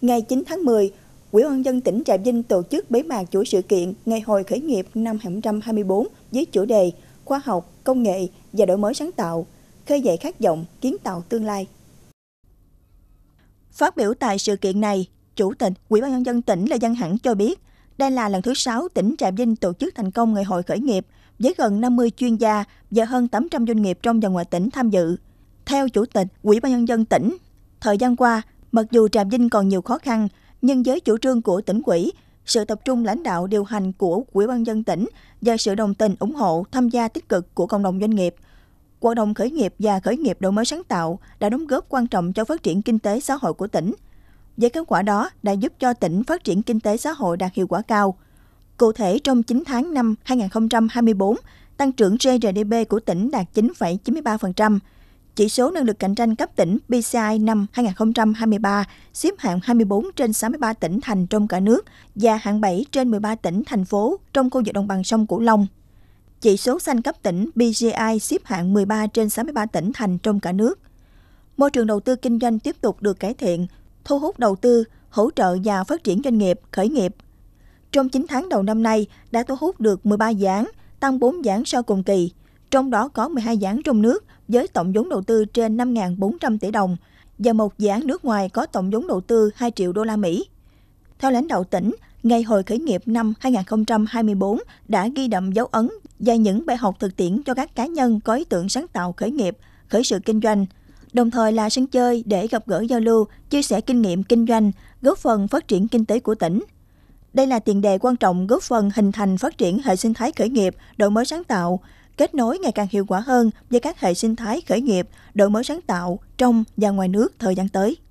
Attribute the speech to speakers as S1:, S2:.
S1: Ngày 9 tháng 10, ủy ban dân tỉnh Trà Vinh tổ chức bế mạc chuỗi sự kiện Ngày hội khởi nghiệp năm 2024 với chủ đề Khoa học, công nghệ và đổi mới sáng tạo, khơi dậy khát vọng, kiến tạo tương lai. Phát biểu tại sự kiện này, Chủ tịch Ủy ban nhân dân tỉnh Lê Văn Hẳn cho biết, đây là lần thứ 6 tỉnh Trà Vinh tổ chức thành công ngày hội khởi nghiệp với gần 50 chuyên gia và hơn 800 doanh nghiệp trong và ngoài tỉnh tham dự. Theo Chủ tịch Ủy ban nhân dân tỉnh, thời gian qua, Mặc dù Trà Vinh còn nhiều khó khăn, nhưng với chủ trương của tỉnh quỹ, sự tập trung lãnh đạo điều hành của Ủy ban dân tỉnh và sự đồng tình ủng hộ tham gia tích cực của cộng đồng doanh nghiệp, hoạt động khởi nghiệp và khởi nghiệp đổi mới sáng tạo đã đóng góp quan trọng cho phát triển kinh tế xã hội của tỉnh. Với kết quả đó đã giúp cho tỉnh phát triển kinh tế xã hội đạt hiệu quả cao. Cụ thể, trong 9 tháng năm 2024, tăng trưởng GDP của tỉnh đạt 9,93%, chỉ số năng lực cạnh tranh cấp tỉnh PCI năm 2023 xếp hạng 24 trên 63 tỉnh thành trong cả nước và hạng 7 trên 13 tỉnh thành phố trong khu vực đồng bằng sông Cửu Long. Chỉ số xanh cấp tỉnh BGI xếp hạng 13 trên 63 tỉnh thành trong cả nước. Môi trường đầu tư kinh doanh tiếp tục được cải thiện, thu hút đầu tư, hỗ trợ và phát triển doanh nghiệp, khởi nghiệp. Trong 9 tháng đầu năm nay đã thu hút được 13 dự án, tăng 4 dự án so cùng kỳ, trong đó có 12 dự án trong nước với tổng vốn đầu tư trên 5.400 tỷ đồng và một dự án nước ngoài có tổng vốn đầu tư 2 triệu đô la Mỹ. Theo lãnh đạo tỉnh, Ngày hội khởi nghiệp năm 2024 đã ghi đậm dấu ấn và những bài học thực tiễn cho các cá nhân có ý tưởng sáng tạo khởi nghiệp, khởi sự kinh doanh, đồng thời là sân chơi để gặp gỡ giao lưu, chia sẻ kinh nghiệm kinh doanh, góp phần phát triển kinh tế của tỉnh. Đây là tiền đề quan trọng góp phần hình thành phát triển hệ sinh thái khởi nghiệp, đổi mới sáng tạo, kết nối ngày càng hiệu quả hơn với các hệ sinh thái khởi nghiệp, đổi mới sáng tạo trong và ngoài nước thời gian tới.